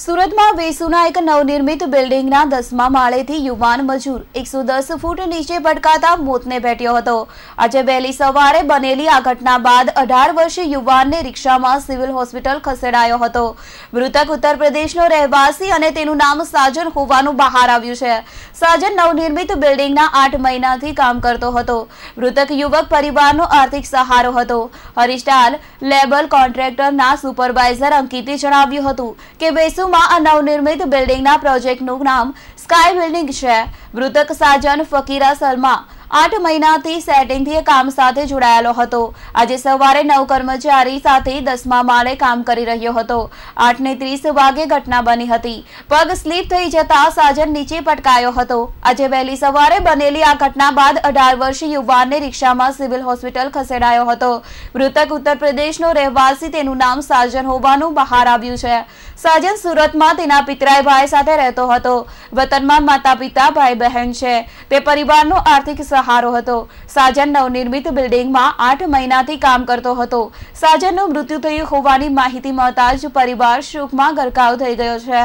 સુરતમાં વેસુના એક નવનિર્મિત બિલ્ડિંગના દસમા માળેથી યુવાન મજૂર એકસો દસ ફૂટ નીચે ભટકાતા મોતને ભેટ્યો હતો આજે વહેલી સવારે બનેલી આ ઘટના બાદ અઢાર વર્ષીય યુવાનને રિક્ષામાં સિવિલ હોસ્પિટલ ખસેડાયો હતો મૃતક ઉત્તર પ્રદેશનો રહેવાસી અને તેનું નામ સાજન હોવાનું બહાર આવ્યું છે સાજન નવનિર્મિત બિલ્ડિંગના આઠ મહિનાથી કામ કરતો હતો મૃતક યુવક પરિવારનો આર્થિક સહારો હતો હરિસ્ટાલ લેબર કોન્ટ્રાક્ટરના સુપરવાઇઝર અંકિતે જણાવ્યું હતું કે વેસુ જમ્મુમાં આ નવનિર્મિત બિલ્ડિંગના પ્રોજેક્ટનું નામ સ્કાય બિલ્ડિંગ છે મૃતક સાજન ફકીરા શર્મા આઠ મહિનાથી સેટિંગથી કામ સાથે જોડાયેલો હતો આજે સવારે નવ કર્મચારી સાથે દસમા માળે કામ કરી રહ્યો હતો આઠને ત્રીસ વાગે ઘટના બની હતી પગ સ્લીપ થઈ જતા સાજન નીચે પટકાયો હતો આજે વહેલી સવારે બનેલી આ ઘટના બાદ અઢાર વર્ષ યુવાનને રિક્ષામાં સિવિલ હોસ્પિટલ ખસેડાયો હતો મૃતક ઉત્તર પ્રદેશનો રહેવાસી તેનું નામ સાજન હોવાનું બહાર આવ્યું છે સાજન સુરતમાં તેના પિતરાય ભાઈ સાથે રહેતો હતો વતનમાં માતા પિતા ભાઈ બહેન છે તે પરિવારનો આર્થિક સહારો હતો સાજન નવનિર્મિત બિલ્ડિંગમાં આઠ મહિનાથી કામ કરતો હતો સાજનનું મૃત્યુ થયું હોવાની માહિતી મળતા જ પરિવાર શોકમાં ગરકાવ થઈ ગયો છે